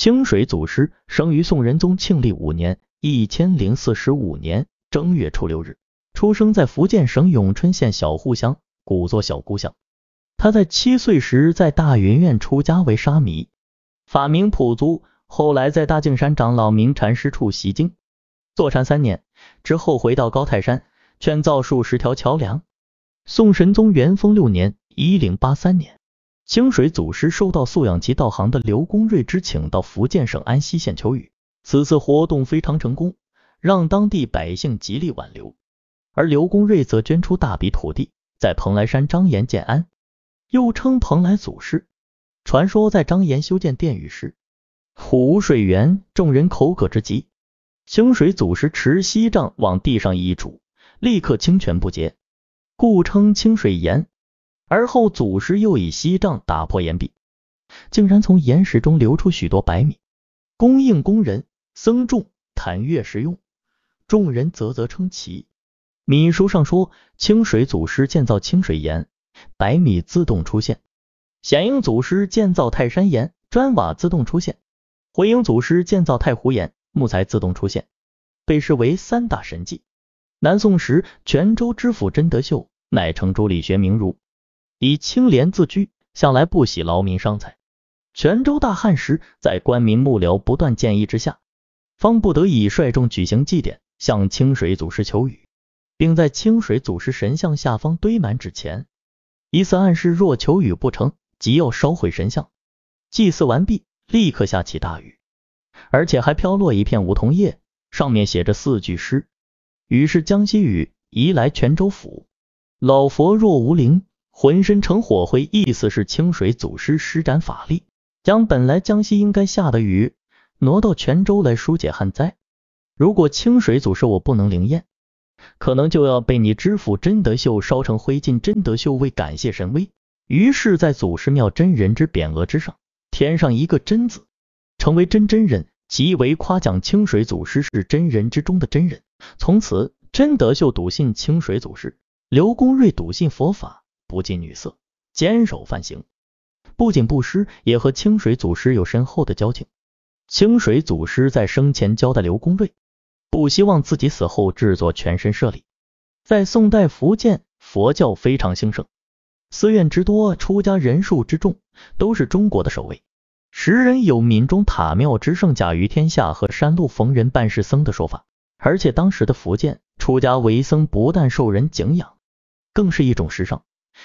清水祖师生于宋仁宗庆历五年（一千零四十五年）正月初六日，出生在福建省永春县小户乡（古作小姑乡）。他在七岁时在大云院出家为沙弥，法名普足。后来在大境山长老明禅师处习经，坐禅三年之后回到高泰山，劝造数十条桥梁。宋神宗元丰六年（一零八三年）。清水祖师收到素养及道行的刘公瑞之请，到福建省安溪县求雨。此次活动非常成功，让当地百姓极力挽留，而刘公瑞则捐出大笔土地，在蓬莱山张岩建庵，又称蓬莱祖师。传说在张岩修建殿宇时，湖水源，众人口渴之极，清水祖师持锡杖往地上一杵，立刻清泉不竭，故称清水岩。而后，祖师又以锡杖打破岩壁，竟然从岩石中流出许多白米，供应工人、僧众、谈乐食用，众人啧啧称奇。米书上说，清水祖师建造清水岩，白米自动出现；显应祖师建造泰山岩，砖瓦自动出现；回应祖师建造太湖岩，木材自动出现，被视为三大神迹。南宋时，泉州知府甄德秀乃称朱理学名儒。以清廉自居，向来不喜劳民伤财。泉州大旱时，在官民幕僚不断建议之下，方不得已率众举行祭典，向清水祖师求雨，并在清水祖师神像下方堆满纸钱，以此暗示若求雨不成，即要烧毁神像。祭祀完毕，立刻下起大雨，而且还飘落一片梧桐叶，上面写着四句诗。雨是江西雨移来泉州府，老佛若无灵。浑身成火灰，意思是清水祖师施展法力，将本来江西应该下的雨挪到泉州来疏解旱灾。如果清水祖师我不能灵验，可能就要被你知府甄德秀烧成灰烬。甄德秀为感谢神威，于是在祖师庙真人之匾额之上添上一个真字，成为真真人，极为夸奖清水祖师是真人之中的真人。从此，甄德秀笃信清水祖师，刘公瑞笃信佛法。不近女色，坚守范行，不仅布施，也和清水祖师有深厚的交情。清水祖师在生前交代刘公瑞，不希望自己死后制作全身舍利。在宋代福建佛教非常兴盛，寺院之多，出家人数之众，都是中国的首位。时人有“闽中塔庙之圣，甲于天下”和“山路逢人半是僧”的说法。而且当时的福建出家为僧不但受人敬仰，更是一种时尚。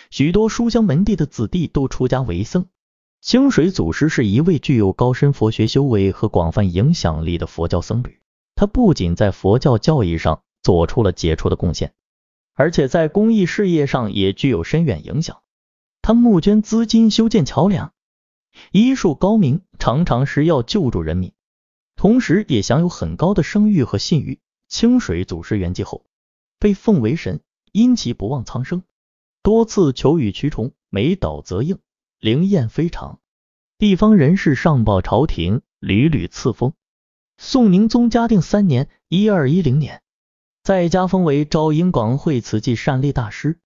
许多书香门第的子弟都出家为僧。清水祖师是一位具有高深佛学修为和广泛影响力的佛教僧侣，他不仅在佛教教义上做出了解出的贡献，而且在公益事业上也具有深远影响。他募捐资金修建桥梁，医术高明，常常施药救助人民，同时也享有很高的声誉和信誉。清水祖师圆寂后，被奉为神，因其不忘苍生。多次求雨驱虫，每岛则应，灵验非常。地方人士上报朝廷，屡屡赐封。宋宁宗嘉定三年（一二一零年），再加封为昭英广惠慈济善利大师。